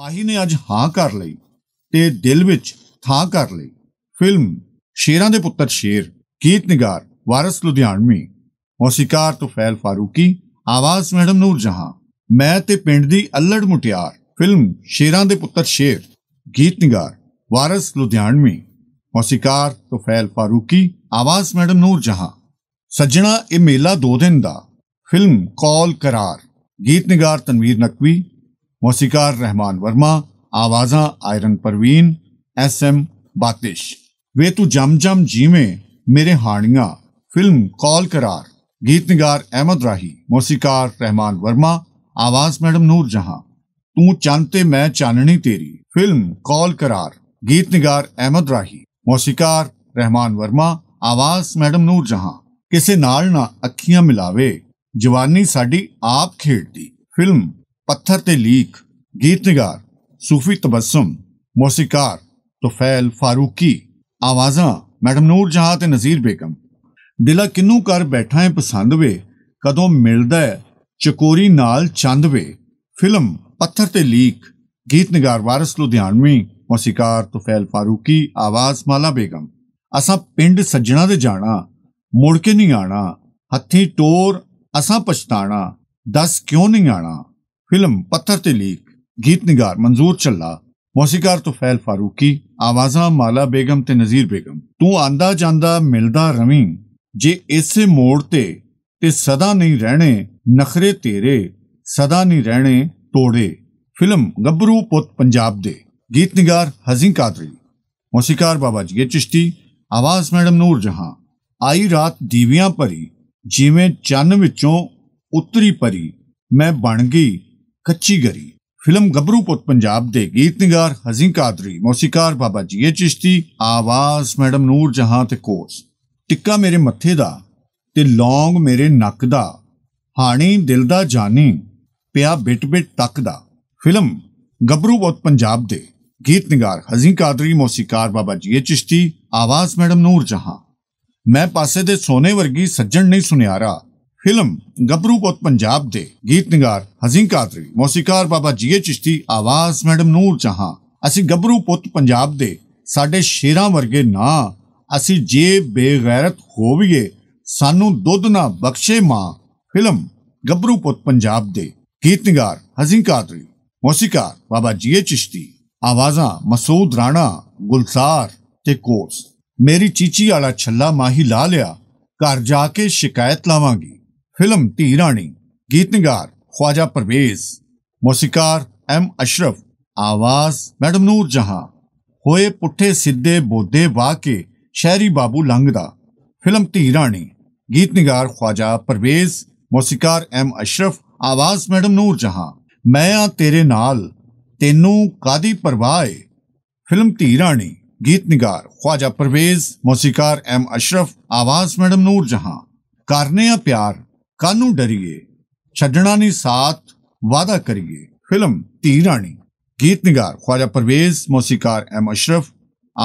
ਮਾਹੀ ਨੇ ਅੱਜ ਹਾਂ ਕਰ ਲਈ ਤੇ ਦਿਲ ਵਿੱਚ ਥਾਂ ਕਰ ਲਈ ਫਿਲਮ ਸ਼ੇਰਾਂ ਦੇ ਪੁੱਤਰ ਸ਼ੇਰ ਗੀਤ ਨਿਗਾਰ ਵਾਰਿਸ ਲੁਧਿਆਣਵੀ ਮੌਸੀਕਾਰ ਤੁਫੈਲ ਫਾਰੂਕੀ ਆਵਾਜ਼ ਮੈਡਮ ਨੂਰ ਜਹਾਂ ਮੈਂ ਤੇ ਪਿੰਡ ਦੀ ਅਲੜ ਮੁਟਿਆਰ ਫਿਲਮ ਸ਼ੇਰਾਂ ਦੇ ਪੁੱਤਰ ਸ਼ੇਰ ਗੀਤ ਨਿਗਾਰ ਵਾਰਿਸ ਲੁਧਿਆਣਵੀ ਮੌਸੀਕਾਰ ਤੁਫੈਲ ਫਾਰੂਕੀ ਆਵਾਜ਼ ਮੈਡਮ ਨੂਰ ਜਹਾਂ ਸੱਜਣਾ ਇਹ ਮੇਲਾ ਦੋ ਦਿਨ ਦਾ ਫਿਲਮ ਕੌਲ ਕਰਾਰ ਗੀਤ ਨਿਗਾਰ ਤਨਵੀਰ ਨਕਵੀ मौसीकार रहमान वर्मा आवाजा Irene Parveen S M Batish वे तो जम जम जीवे मेरे हाणिया फिल्म कॉल करार गीत निगार अहमद राही मौसीकार रहमान वर्मा आवाज मैडम नूर जहां तू चांदते मैं चाननी तेरी फिल्म कॉल करार गीत निगार अहमद राही मौसीकार रहमान वर्मा आवाज मैडम नूर जहां ਕਿਸੇ ਨਾਲ ਨਾ ਅੱਖੀਆਂ ਮਿਲਾਵੇ ਜਵਾਨੀ ਸਾਡੀ ਆਪ ਖੇਡਦੀ ਫਿਲਮ ਪੱਥਰ ਤੇ ਲੀਕ ਗੀਤ ਨਿਗਾਰ ਸੂਫੀ ਤਬਸਮ ਮੌਸਿਕਾਰ ਤੁਫੈਲ ਫਾਰੂਕੀ ਆਵਾਜ਼ਾਂ ਮੈਡਮ ਨੂਰ ਜਹਾਂ ਤੇ ਨਜ਼ੀਰ ਬੇਗਮ ਦਿਲਾ ਕਿੰਨੂ ਕਰ ਬੈਠਾ ਹੈ ਪਸੰਦ ਵੇ ਕਦੋਂ ਮਿਲਦਾ ਹੈ ਚਕੋਰੀ ਨਾਲ ਚੰਦ ਵੇ ਫਿਲਮ ਪੱਥਰ ਤੇ ਲੀਕ ਗੀਤ ਨਿਗਾਰ ਵਾਰਿਸ ਲੁਧਿਆਣਵੀ ਮੌਸਿਕਾਰ ਤੁਫੈਲ ਫਾਰੂਕੀ ਆਵਾਜ਼ ਮਾਲਾ ਬੇਗਮ ਅਸਾਂ ਪਿੰਡ ਸੱਜਣਾ ਦੇ ਜਾਣਾ ਮੁੜ ਕੇ ਨਹੀਂ ਆਣਾ ਹੱਥੀ ਟੋਰ ਅਸਾਂ ਪਛਤਾਣਾ ਦੱਸ ਕਿਉਂ ਨਹੀਂ ਆਣਾ ਫਿਲਮ ਪੱਥਰ ਤੇ ਲੀਕ ਗੀਤ ਨਿਗਾਰ ਮਨਜ਼ੂਰ ਚੱਲਾ ਮੌਸੀਕਾਰ ਤੁਫੈਲ ਫਾਰੂਕੀ ਆਵਾਜ਼ਾਂ ਮਾਲਾ ਬੇਗਮ ਤੇ ਨਜ਼ੀਰ ਬੇਗਮ ਤੂੰ ਆਂਦਾ ਜਾਂਦਾ ਮਿਲਦਾ ਰਵੀਂ ਜੇ ਇਸੇ ਮੋੜ ਤੇ ਤੇ ਸਦਾ ਨਹੀਂ ਰਹਿਣੇ ਨਖਰੇ ਤੇਰੇ ਸਦਾ ਨਹੀਂ ਰਹਿਣੇ ਤੋੜੇ ਫਿਲਮ ਗੱਭਰੂ ਪੁੱਤ ਪੰਜਾਬ ਦੇ ਗੀਤ ਨਿਗਾਰ ਹਜ਼ੀਂ ਕਾਦਰੀ ਮੌਸੀਕਾਰ ਬਾਬਾ ਜੀ ਚਿਸ਼ਤੀ ਆਵਾਜ਼ ਮੈਡਮ ਨੂਰ ਜਹਾਂ ਆਈ ਰਾਤ ਦੀਵਿਆਂ ਭਰੀ ਜਿਵੇਂ ਚੰਨ ਵਿੱਚੋਂ ਉਤਰੀ ਪਰੀ ਮੈਂ ਬਣ ਗਈ ਕੱਚੀ ਗਰੀ ਫਿਲਮ ਗੱਭਰੂ ਪੁੱਤ ਪੰਜਾਬ ਦੇ ਗੀਤ ਨਿਗਾਰ ਹਜ਼ੀਂ ਕਾਦਰੀ ਮੌਸੀਕਾਰ ਬਾਬਾ ਜੀ ਇਹ ਚਿਸ਼ਤੀ ਆਵਾਜ਼ ਮੈਡਮ ਨੂਰ ਜਹਾਂ ਤੇ ਕੋਰਸ ਟਿੱਕਾ ਮੇਰੇ ਮੱਥੇ ਦਾ ਤੇ ਲੌਂਗ ਮੇਰੇ ਨੱਕ ਦਾ ਹਾਣੀ ਦਿਲ ਦਾ ਜਾਨੀ ਪਿਆ ਬਿਟ ਬਿਟ ਤੱਕ ਦਾ ਫਿਲਮ ਗੱਭਰੂ ਪੁੱਤ ਪੰਜਾਬ ਦੇ ਗੀਤ ਨਿਗਾਰ ਹਜ਼ੀਂ ਕਾਦਰੀ ਮੌਸੀਕਾਰ ਬਾਬਾ ਜੀ ਇਹ ਚਿਸ਼ਤੀ ਆਵਾਜ਼ ਮੈਡਮ ਨੂਰ ਜਹਾਂ ਮੈਂ ਪਾਸੇ ਦੇ ਸੋਨੇ ਵਰਗੀ ਸੱਜਣ ਨਹੀਂ ਸੁਨਿਆਰਾ ਫਿਲਮ ਗੱਭਰੂ ਪੁੱਤ ਪੰਜਾਬ ਦੇ ਗੀਤ ਨਿਗਾਰ ਹਜ਼ੀਨ ਕਾਦਰੀ ਮੌਸੀਕਾਰ ਬਾਬਾ ਜੀਏ ਚਿਸ਼ਤੀ ਆਵਾਜ਼ ਮੈਡਮ ਨੂਰ ਚਾਹਾਂ ਅਸੀਂ ਗੱਭਰੂ ਪੁੱਤ ਪੰਜਾਬ ਦੇ ਸਾਡੇ ਸ਼ੇਰਾਂ ਵਰਗੇ ਨਾ ਅਸੀਂ ਜੇ ਬੇਗੈਰਤ ਹੋਵੀਏ ਸਾਨੂੰ ਦੁੱਧ ਨਾ ਬਖਸ਼ੇ ਮਾਂ ਫਿਲਮ ਗੱਭਰੂ ਪੁੱਤ ਪੰਜਾਬ ਦੇ ਗੀਤ ਨਿਗਾਰ ਹਜ਼ੀਨ ਕਾਦਰੀ ਮੌਸੀਕਾਰ ਬਾਬਾ ਜੀਏ ਚਿਸ਼ਤੀ ਆਵਾਜ਼ਾਂ ਮਸੂਦ ਰਾਣਾ ਗੁਲਸਾਰ ਤੇ ਕੋਸ ਮੇਰੀ ਚੀਚੀ ਵਾਲਾ ਛੱਲਾ ਮਾਹੀ ਲਾ ਲਿਆ ਘਰ ਜਾ ਕੇ ਸ਼ਿਕਾਇਤ ਲਾਵਾਂਗੀ ਫਿਲਮ ਧੀ ਰਾਣੀ ਗੀਤ ਨਿਗਾਰ ਖਵਾਜਾ ਪਰਵੇਜ਼ ਮੌਸੀਕਾਰ ਐਮ ਅਸ਼ਰਫ ਆਵਾਜ਼ ਮੈਡਮ ਨੂਰ ਜਹਾਂ ਹੋਏ ਪੁੱਠੇ ਸਿੱਧੇ ਬੋਦੇ ਵਾਕੇ ਸ਼ਹਿਰੀ ਬਾਬੂ ਲੰਗਦਾ ਫਿਲਮ ਧੀ ਰਾਣੀ ਗੀਤ ਨਿਗਾਰ ਖਵਾਜਾ ਪਰਵੇਜ਼ ਮੌਸੀਕਾਰ ਐਮ ਅਸ਼ਰਫ ਆਵਾਜ਼ ਮੈਡਮ ਨੂਰ ਜਹਾਂ ਮੈਂ ਆ ਤੇਰੇ ਨਾਲ ਤੈਨੂੰ ਕਾਦੀ ਪਰਵਾਹ ਏ ਫਿਲਮ ਧੀ ਰਾਣੀ ਗੀਤ ਨਿਗਾਰ ਖਵਾਜਾ ਪਰਵੇਜ਼ ਮੌਸੀਕਾਰ ਐਮ ਅਸ਼ਰਫ ਆਵਾਜ਼ ਮੈਡਮ ਨੂਰ ਜਹਾਂ ਕਰਨੇ ਆ ਪਿਆਰ ਕਾਨੂੰ ਡਰੀਏ ਛੱਡਣਾ ਨਹੀਂ ਸਾਥ ਵਾਦਾ ਕਰੀਏ ਫਿਲਮ ਧੀ ਰਾਣੀ ਗੀਤ ਨਿਗਾਰ ਖਵਾਜਾ ਪਰਵੇਜ਼ ਮੌਸੀਕਾਰ ਐਮ ਅਸ਼ਰਫ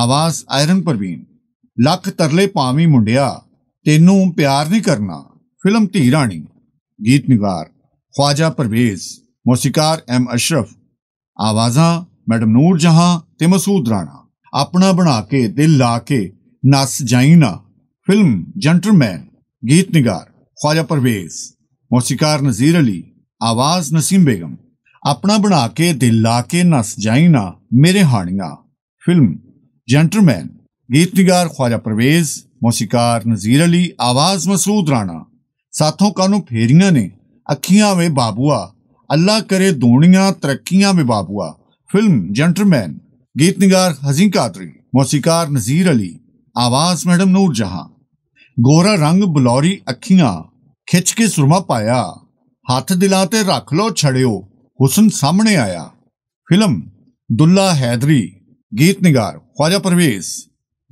ਆਵਾਜ਼ ਆਇਰਨ ਪਰਵੀਨ ਲੱਖ ਤਰਲੇ ਪਾਵੀ ਮੁੰਡਿਆ ਤੈਨੂੰ ਪਿਆਰ ਨਹੀਂ ਕਰਨਾ ਫਿਲਮ ਧੀ ਰਾਣੀ ਗੀਤ ਨਿਗਾਰ ਖਵਾਜਾ ਪਰਵੇਜ਼ ਮੌਸੀਕਾਰ ਐਮ ਅਸ਼ਰਫ ਆਵਾਜ਼ਾਂ ਮੈਡਮ ਨੂਰ ਜਹਾਂ ਤੇ ਮਸੂਦ ਰਾਣਾ ਆਪਣਾ ਬਣਾ ਕੇ ਦਿਲ ਲਾ ਕੇ ਜਾਈ ਜਾਈਨਾ ਫਿਲਮ ਜੈਂਟਲਮੈਨ ਗੀਤ ਨਿਗਾਰ ਖਵਾਜਾ ਪਰਵੇਜ਼ ਮੌਸੀਕਾਰ ਨਜ਼ੀਰ ਅਲੀ ਆਵਾਜ਼ ਨਸੀਮ ਬੇਗਮ ਆਪਣਾ ਬਣਾ ਕੇ ਦਿਲ ਲਾ ਕੇ ਨਸ ਜਾਈ ਨਾ ਮੇਰੇ ਹਾਣੀਆਂ ਫਿਲਮ ਜੈਂਟਲਮੈਨ ਗੀਤ ਖਵਾਜਾ ਪਰਵੇਜ਼ परवेज ਮੌਸੀਕਾਰ ਨਜ਼ੀਰ ਅਲੀ ਆਵਾਜ਼ ਮਸੂਦ ਰਾਣਾ ਸਾਥੋਂ ਕਾਨੂੰ ਫੇਰੀਆਂ ਨੇ ਅੱਖੀਆਂ ਵੇ ਬਾਬੂਆ ਅੱਲਾ ਕਰੇ ਦੋਣੀਆਂ ਤਰੱਕੀਆਂ ਵੇ ਬਾਬੂਆ ਫਿਲਮ ਜੈਂਟਲਮੈਨ ਗੀਤ ਹਜ਼ੀਨ ਕਾਦਰੀ ਮੌਸੀਕਾਰ ਨਜ਼ੀਰ ਅਲੀ ਆਵਾਜ਼ ਮੈਡਮ ਨੂਰ ਜਹਾਂ ਗੋਰਾ ਰੰਗ ਬਲੌਰੀ ਅੱਖੀਆਂ ਖਿੱਚ ਕੇ ਸੁਰਮਾ ਪਾਇਆ ਹੱਥ ਦਿਲਾਂ ਤੇ ਰੱਖ ਲੋ ਛੜਿਓ ਹੁਸਨ ਸਾਹਮਣੇ ਆਇਆ ਫਿਲਮ ਦੁੱਲਾ ਹੈਦਰੀ ਗੀਤ ਨਿਗਾਰ ਖਵਾਜਾ परवेज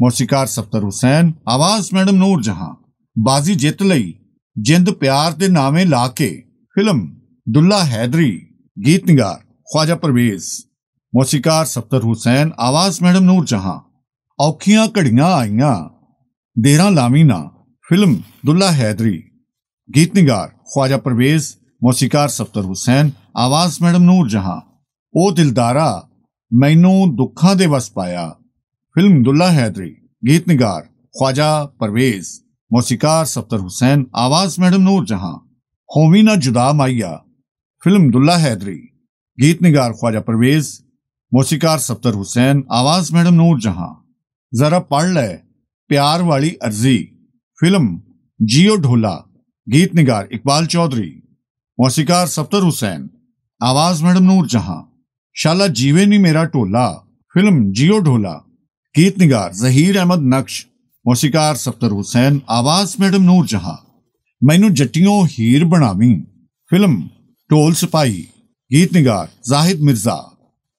ਮੌਸੀਕਾਰ ਸਫਤਰ ਹੁਸੈਨ ਆਵਾਜ਼ ਮੈਡਮ ਨੂਰ ਜਹਾਂ ਬਾਜ਼ੀ ਜਿੱਤ ਲਈ ਜਿੰਦ ਪਿਆਰ ਦੇ ਨਾਵੇਂ ਲਾ ਕੇ ਫਿਲਮ ਦੁੱਲਾ ਹੈਦਰੀ ਗੀਤ ਨਿਗਾਰ ਖਵਾਜਾ परवेज ਮੌਸੀਕਾਰ ਸਫਤਰ ਹੁਸੈਨ ਆਵਾਜ਼ ਮੈਡਮ ਨੂਰ ਜਹਾਂ ਔਖੀਆਂ ਘੜੀਆਂ ਆਈਆਂ ਦੇਰਾਂ ਲਾਵੀਂ ਨਾ ਫਿਲਮ ਦੁੱਲਾ ਹੈਦਰੀ ਗੀਤ ਨਿਗਾਰ ਖਵਾਜਾ ਪਰਵੇਜ਼ ਮੌਸੀਕਾਰ ਸਫਤਰ ਹੁਸੈਨ ਆਵਾਜ਼ ਮੈਡਮ ਨੂਰ ਜਹਾਂ ਉਹ ਦਿਲਦਾਰਾ ਮੈਨੂੰ ਦੁੱਖਾਂ ਦੇ ਵਸ ਪਾਇਆ ਫਿਲਮ ਦੁੱਲਾ ਹੈਦਰੀ ਗੀਤ ਨਿਗਾਰ ਖਵਾਜਾ ਪਰਵੇਜ਼ ਮੌਸੀਕਾਰ ਸਫਤਰ ਹੁਸੈਨ ਆਵਾਜ਼ ਮੈਡਮ ਨੂਰ ਜਹਾਂ ਹੋਵੀ ਨਾ ਜੁਦਾ ਮਾਈਆ ਫਿਲਮ ਦੁੱਲਾ ਹੈਦਰੀ ਗੀਤ ਨਿਗਾਰ ਖਵਾਜਾ ਪਰਵੇਜ਼ ਮੌਸੀਕਾਰ ਸਫਤਰ ਹੁਸੈਨ ਆਵਾਜ਼ ਮੈਡਮ ਨੂਰ ਜਹਾਂ ਜ਼ਰਾ ਪੜ ਲੈ ਪਿਆਰ ਵਾਲੀ ਅਰਜ਼ੀ ਫਿਲਮ ਜੀਓ ਢੋਲਾ ਗੀਤ ਨਿਗਾਰ ਇਕਬਾਲ ਚੌਧਰੀ ਮੌਸੀਕਾਰ ਸਫਦਰ ਹੁਸੈਨ ਆਵਾਜ਼ ਮੈਡਮ ਨੂਰ ਜਹਾਂ ਸ਼ਾਲਾ ਜੀਵੇ ਨਹੀਂ ਮੇਰਾ ਢੋਲਾ ਫਿਲਮ ਜਿਓ ਢੋਲਾ ਗੀਤ ਨਿਗਾਰ ਜ਼ਹੀਰ ਅਹਿਮਦ ਨਕਸ਼ ਮੌਸੀਕਾਰ ਸਫਦਰ ਹੁਸੈਨ ਆਵਾਜ਼ ਮੈਡਮ ਨੂਰ ਜਹਾਂ ਮੈਨੂੰ ਜੱਟੀਆਂ ਹੀਰ ਬਣਾਵੀਂ ਫਿਲਮ ਢੋਲ ਸਿਪਾਈ ਗੀਤ ਨਿਗਾਰ ਜ਼ਾਹਿਦ ਮਿਰਜ਼ਾ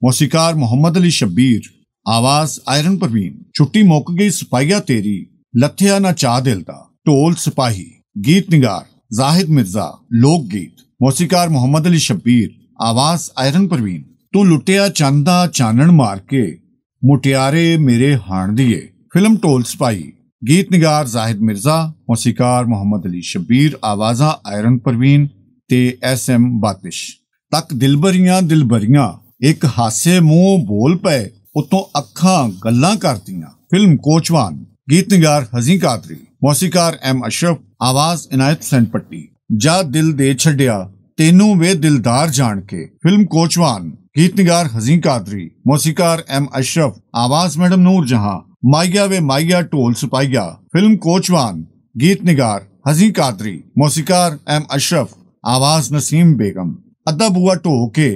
ਮੌਸੀਕਾਰ ਮੁਹੰਮਦ ਅਲੀ ਸ਼ਬੀਰ ਆਵਾਜ਼ ਆਇਰਨ ਪਰਵੀਨ ਛੁੱਟੀ ਮੁੱਕ ਗਈ ਸਿਪਾਹੀਆ ਤੇਰੀ ਲੱਥਿਆ ਨਾ ਚਾਹ ਦਿਲ ਦਾ ਢੋਲ ਸਿਪਾਹੀ गीत निगार जाहिद मिर्जा ਲੋਕਗੀਤ ਮੌਸੀਕਾਰ ਮੁਹੰਮਦ ਅਲੀ ਸ਼ਬੀਰ ਆਵਾਜ਼ ਆਇਰਨ ਪਰਵੀਨ ਤੂੰ ਲੁੱਟਿਆ ਚੰਦਾ ਚਾਨਣ ਮਾਰ ਕੇ ਮੁਟਿਆਰੇ ਮੇਰੇ ਹਾਣ ਦੀਏ ਫਿਲਮ ਟੋਲ ਸਪਾਈ ਗੀਤ ਨਿਗਾਰ ਜ਼ਾਹਿਦ ਮਿਰਜ਼ਾ ਮੌਸੀਕਾਰ ਮੁਹੰਮਦ ਅਲੀ ਸ਼ਬੀਰ ਆਵਾਜ਼ਾਂ ਆਇਰਨ ਪਰਵੀਨ ਤੇ ਐਸ ਐਮ ਬਾਤਿਸ਼ ਤੱਕ ਦਿਲਬਰੀਆਂ ਦਿਲਬਰੀਆਂ ਇੱਕ ਹਾਸੇ ਮੂੰਹ ਬੋਲ ਪਏ ਉਤੋਂ ਅੱਖਾਂ ਗੱਲਾਂ ਕਰਦੀਆਂ ਫਿਲਮ ਕੋਚਵਾਨ ਗੀਤ ਨਿਗਾਰ ਹਜ਼ੀ ਕਾਦਰੀ मौसीकार ਐਮ ਅਸ਼ਰਫ ਆਵਾਜ਼ ਇਨਾਇਤ ਸੈਨਪੱਟੀ जा दिल दे ਛੱਡਿਆ ਤੈਨੂੰ ਵੇ ਦਿਲਦਾਰ ਜਾਣ ਕੇ ਫਿਲਮ ਕੋਚਵਾਨ ਗੀਤਨਗਾਰ ਹਜ਼ੀਨ ਕਾਦਰੀ ਮੌਸੀਕਾਰ ਐਮ ਅਸ਼ਰਫ ਆਵਾਜ਼ ਮੈਡਮ ਨੂਰ ਜਹਾਂ माइया वे माइया टोल सिपाहिया फिल्म कोचवान गीत हजी कादरी मौसीकार एम अशरफ आवाज नसीम बेगम अदब हुआ ढो के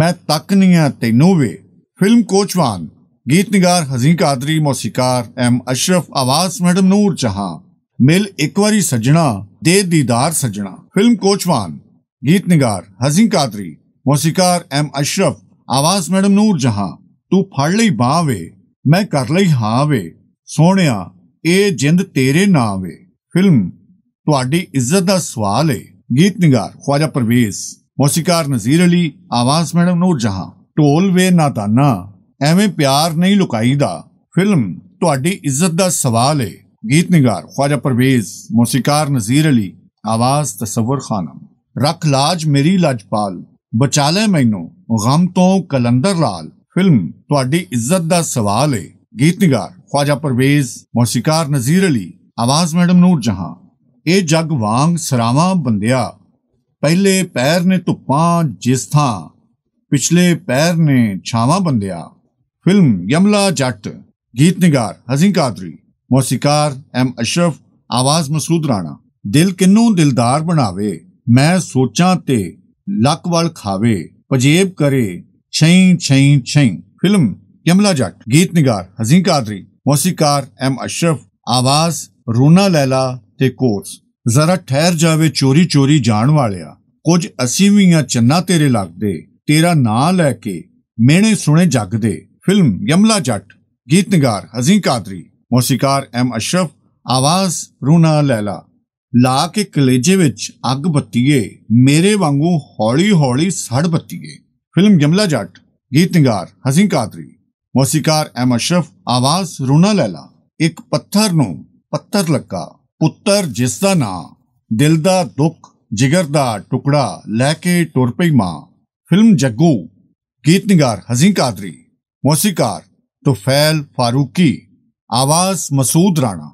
मैं तक नहीं है तेनों वे फिल्म कोचवान गीत निगार हजी कादरी मौसीकार एम अशरफ आवाज मैडम नूर जहां ਮਿਲ ਇੱਕ ਵਾਰੀ ਸੱਜਣਾ ਦੇ ਦੀਦਾਰ ਸੱਜਣਾ ਫਿਲਮ ਕੋਚਵਾਨ ਗੀਤ ਨਿਗਾਰ ਹਜ਼ੀਂ ਕਾਦਰੀ ਮੌਸੀਕਾਰ ਐਮ ਅਸ਼ਰਫ ਆਵਾਜ਼ ਮੈਡਮ ਨੂਰ ਜਹਾਂ ਤੂੰ ਫੜ ਲਈ ਬਾਹ ਵੇ ਮੈਂ ਕਰ ਲਈ ਹਾਂ ਵੇ ਸੋਹਣਿਆ ਇਹ ਜਿੰਦ ਤੇਰੇ ਨਾਂ ਵੇ ਫਿਲਮ ਤੁਹਾਡੀ ਇੱਜ਼ਤ ਦਾ ਸਵਾਲ ਏ ਗੀਤ ਨਿਗਾਰ ਖਵਾਜਾ ਪਰਵੇਜ਼ ਮੌਸੀਕਾਰ ਨਜ਼ੀਰ ਅਲੀ ਆਵਾਜ਼ ਮੈਡਮ ਨੂਰ ਜਹਾਂ ਟੋਲ ਵੇ ਨਾਦਾਨਾ ਐਵੇਂ ਪਿਆਰ ਨਹੀਂ ਲੁਕਾਈਦਾ ਫਿਲਮ ਤੁਹਾਡੀ ਇੱਜ਼ਤ ਦਾ ਸਵਾਲ ਏ ਗੀਤ ਨਿਗਾਰ ਖਵਾਜਾ ਪਰਵੇਜ਼ मौसीकार ਨਜ਼ੀਰ ਅਲੀ ਆਵਾਜ਼ ਤਸਵਰ ਖਾਨਮ ਰਖ ਲਾਜ ਮੇਰੀ ਲਜਪਾਲ ਬਚਾ ਲੈ ਮੈਨੂੰ ਗਮ ਤੋਂ ਕਲੰਦਰ ਲਾਲ ਫਿਲਮ ਤੁਹਾਡੀ ਇੱਜ਼ਤ ਦਾ ਸਵਾਲ ਏ ਗੀਤ ਨਿਗਾਰ ਖਵਾਜਾ ਪਰਵੇਜ਼ ਮੌਸੀਕਾਰ ਨਜ਼ੀਰ ਅਲੀ ਆਵਾਜ਼ ਮੈਡਮ ਨੂਰ ਜਹਾਂ ਇਹ ਜੱਗ ਵਾਂਗ ਸਰਾਵਾ ਬੰਦਿਆ ਪਹਿਲੇ ਪੈਰ ਨੇ ਧੁੱਪਾਂ ਜਿਸ ਥਾਂ ਪਿਛਲੇ ਪੈਰ ਨੇ ਛਾਵਾਂ ਬੰਦਿਆ ਫਿਲਮ ਯਮਲਾ ਜੱਟ ਗੀਤ ਨਿਗਾਰ ਹਜ਼ੀਂ ਕਾਦਰੀ ਮੌਸੀਕਾਰ ਐਮ ਅਸ਼ਰਫ ਆਵਾਜ਼ ਮਸੂਦ ਰਾਣਾ ਦਿਲ ਕਿੰਨੂੰ ਦਿਲਦਾਰ ਬਣਾਵੇ ਮੈਂ ਸੋਚਾਂ ਤੇ ਲੱਕ ਵਲ ਖਾਵੇ ਪਜੇਬ ਕਰੇ ਛਈ ਛਈ ਛਈ ਫਿਲਮ ਕਮਲਾ ਜੱਟ ਗੀਤ ਨਿਗਾਰ ਹਜ਼ੀਨ ਕਾਦਰੀ ਮੌਸੀਕਾਰ ਐਮ ਅਸ਼ਰਫ ਆਵਾਜ਼ ਰੂਨਾ ਲੈਲਾ ਤੇ ਕੋਰਸ ਜ਼ਰਾ ਠਹਿਰ ਜਾਵੇ ਚੋਰੀ ਚੋਰੀ ਜਾਣ ਵਾਲਿਆ ਕੁਝ ਅਸੀਂ ਵੀ ਆ ਚੰਨਾ ਤੇਰੇ ਲੱਗਦੇ ਤੇਰਾ ਨਾਂ ਲੈ ਕੇ ਮੇਣੇ ਸੁਣੇ ਜੱਗ ਦੇ ਫਿਲਮ ਯਮਲਾ ਜੱਟ ਗੀਤ ਨਿਗਾਰ ਹਜ਼ੀਨ ਕਾਦਰੀ ਮੌਸੀਕਾਰ ਐਮ ਅਸ਼ਰਫ ਆਵਾਜ਼ ਰੂਨਾ ਲੈਲਾ ਲਾ ਕੇ ਕਲੇਜੇ ਵਿੱਚ ਅੱਗ ਬੱਤੀਏ ਮੇਰੇ ਵਾਂਗੂ ਹੌਲੀ ਹੌਲੀ ਸੜ ਬੱਤੀਏ ਫਿਲਮ ਜਮਲਾ ਜੱਟ ਗੀਤ ਨਿਗਾਰ ਹਸੀਨ ਕਾਦਰੀ ਮੌਸੀਕਾਰ ਐਮ ਅਸ਼ਰਫ ਆਵਾਜ਼ ਰੂਨਾ ਲੈਲਾ ਇੱਕ ਪੱਥਰ ਨੂੰ ਪੱਥਰ ਲੱਗਾ ਪੁੱਤਰ ਜਿਸ ਦਾ ਨਾਂ ਦਿਲ ਦਾ ਦੁੱਖ ਜਿਗਰ ਦਾ ਟੁਕੜਾ ਲੈ ਕੇ ਟੁਰ ਪਈ ਮਾਂ ਫਿਲਮ ਜੱਗੂ ਗੀਤ ਨਿਗਾਰ ਹਸੀਨ ਕਾਦਰੀ ਮੌਸੀਕਾਰ ਤੁਫੈਲ ਫਾਰੂਕੀ ਆਵਾਜ਼ ਮਸੂਦ ਰਾਣਾ